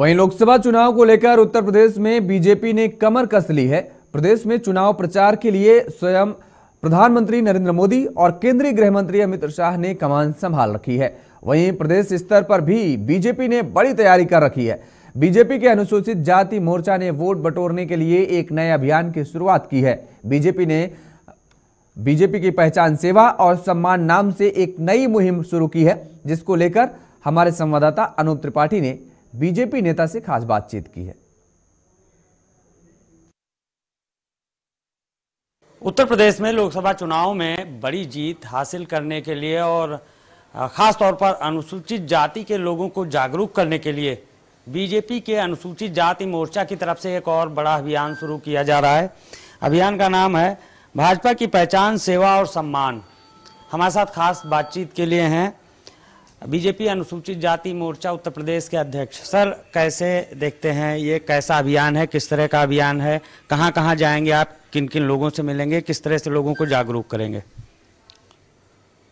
वहीं लोकसभा चुनाव को लेकर उत्तर प्रदेश में बीजेपी ने कमर कस ली है प्रदेश में चुनाव प्रचार के लिए स्वयं प्रधानमंत्री नरेंद्र मोदी और केंद्रीय गृह मंत्री अमित शाह ने कमान संभाल रखी है वहीं प्रदेश स्तर पर भी बीजेपी ने बड़ी तैयारी कर रखी है बीजेपी के अनुसूचित जाति मोर्चा ने वोट बटोरने के लिए एक नए अभियान की शुरुआत की है बीजेपी ने बीजेपी की पहचान सेवा और सम्मान नाम से एक नई मुहिम शुरू की है जिसको लेकर हमारे संवाददाता अनूप त्रिपाठी ने बीजेपी नेता से खास बातचीत की है उत्तर प्रदेश में लोकसभा चुनाव में बड़ी जीत हासिल करने के लिए और खास तौर पर अनुसूचित जाति के लोगों को जागरूक करने के लिए बीजेपी के अनुसूचित जाति मोर्चा की तरफ से एक और बड़ा अभियान शुरू किया जा रहा है अभियान का नाम है भाजपा की पहचान सेवा और सम्मान हमारे साथ खास बातचीत के लिए हैं बीजेपी अनुसूचित जाति मोर्चा उत्तर प्रदेश के अध्यक्ष सर कैसे देखते हैं ये कैसा अभियान है किस तरह का अभियान है कहाँ कहाँ जाएंगे आप किन किन लोगों से मिलेंगे किस तरह से लोगों को जागरूक करेंगे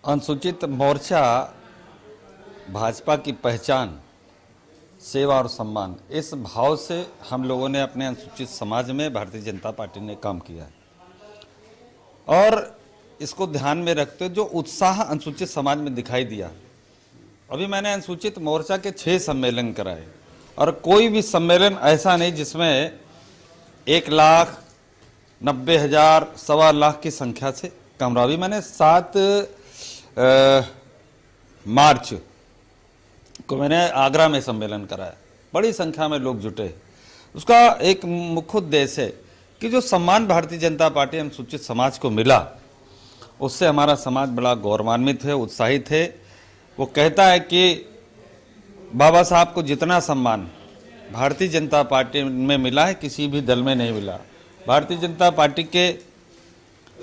अनुसूचित मोर्चा भाजपा की पहचान सेवा और सम्मान इस भाव से हम लोगों ने अपने अनुसूचित समाज में भारतीय जनता पार्टी ने काम किया है और इसको ध्यान में रखते जो उत्साह अनुसूचित समाज में दिखाई दिया अभी मैंने अनुसूचित मोर्चा के छः सम्मेलन कराए और कोई भी सम्मेलन ऐसा नहीं जिसमें एक लाख नब्बे हज़ार सवा लाख की संख्या से कम रहा अभी मैंने सात मार्च को मैंने आगरा में सम्मेलन कराया बड़ी संख्या में लोग जुटे उसका एक मुख्य उद्देश्य है कि जो सम्मान भारतीय जनता पार्टी अनुसूचित समाज को मिला उससे हमारा समाज बड़ा गौरवान्वित है उत्साहित है वो कहता है कि बाबा साहब को जितना सम्मान भारतीय जनता पार्टी में मिला है किसी भी दल में नहीं मिला भारतीय जनता पार्टी के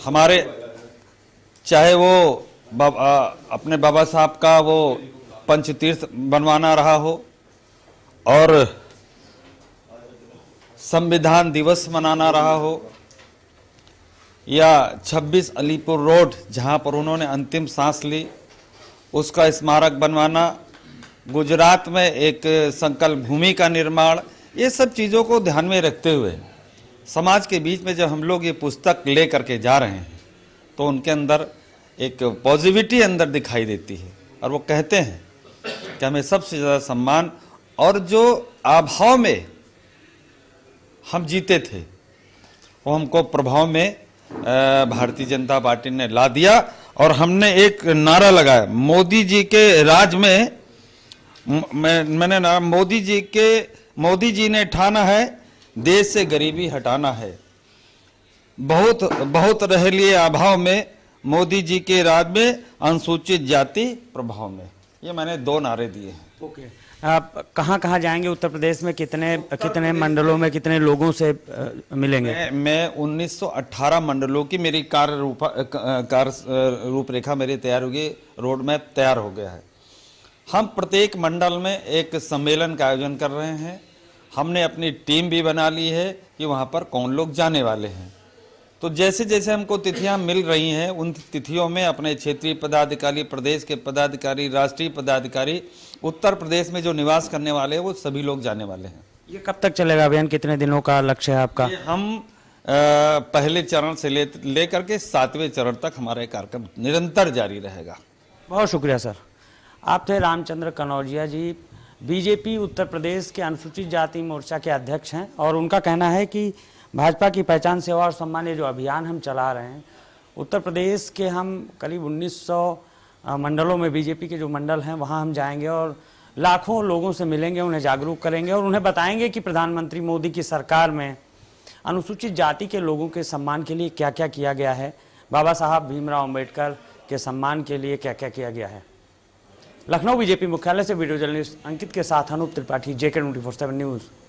हमारे चाहे वो बाबा अपने बाबा साहब का वो पंचतीर्थ बनवाना रहा हो और संविधान दिवस मनाना रहा हो या 26 अलीपुर रोड जहां पर उन्होंने अंतिम सांस ली उसका स्मारक बनवाना गुजरात में एक संकल्प भूमि का निर्माण ये सब चीज़ों को ध्यान में रखते हुए समाज के बीच में जब हम लोग ये पुस्तक ले करके जा रहे हैं तो उनके अंदर एक पॉजिटिविटी अंदर दिखाई देती है और वो कहते हैं कि हमें सबसे ज़्यादा सम्मान और जो अभाव में हम जीते थे वो हमको प्रभाव में भारतीय जनता पार्टी ने ला दिया और हमने एक नारा लगाया मोदी जी के राज में मैं, मैंने ना मोदी जी के मोदी जी ने ठाना है देश से गरीबी हटाना है बहुत बहुत रह लिए अभाव में मोदी जी के राज में अनुसूचित जाति प्रभाव में ये मैंने दो नारे दिए हैं ओके okay. आप कहाँ कहाँ जाएंगे उत्तर प्रदेश में कितने कितने मंडलों में कितने लोगों से मिलेंगे मैं, मैं 1918 मंडलों की मेरी कार्य रूप कार्य रूपरेखा मेरी तैयार होगी रोड मैप तैयार हो गया है हम प्रत्येक मंडल में एक सम्मेलन का आयोजन कर रहे हैं हमने अपनी टीम भी बना ली है कि वहाँ पर कौन लोग जाने वाले हैं तो जैसे जैसे हमको तिथियां मिल रही हैं उन तिथियों में अपने क्षेत्रीय पदाधिकारी प्रदेश के पदाधिकारी राष्ट्रीय पदाधिकारी उत्तर प्रदेश में जो निवास करने वाले हैं वो सभी लोग जाने वाले हैं ये कब तक चलेगा अभियान कितने दिनों का लक्ष्य है आपका हम आ, पहले चरण से ले लेकर के सातवें चरण तक हमारा कार्यक्रम निरंतर जारी रहेगा बहुत शुक्रिया सर आप थे रामचंद्र कनौजिया जी बीजेपी उत्तर प्रदेश के अनुसूचित जाति मोर्चा के अध्यक्ष हैं और उनका कहना है कि भाजपा की पहचान सेवा और सम्मान ये जो अभियान हम चला रहे हैं उत्तर प्रदेश के हम करीब 1900 मंडलों में बीजेपी के जो मंडल हैं वहाँ हम जाएंगे और लाखों लोगों से मिलेंगे उन्हें जागरूक करेंगे और उन्हें बताएंगे कि प्रधानमंत्री मोदी की सरकार में अनुसूचित जाति के लोगों के सम्मान के लिए क्या क्या किया गया है बाबा साहब भीमराव अम्बेडकर के सम्मान के लिए क्या क्या किया गया है लखनऊ बीजेपी मुख्यालय से वीडियो जर्नलिस्ट अंकित के साथ Anoop Tripathi JK twenty four seven news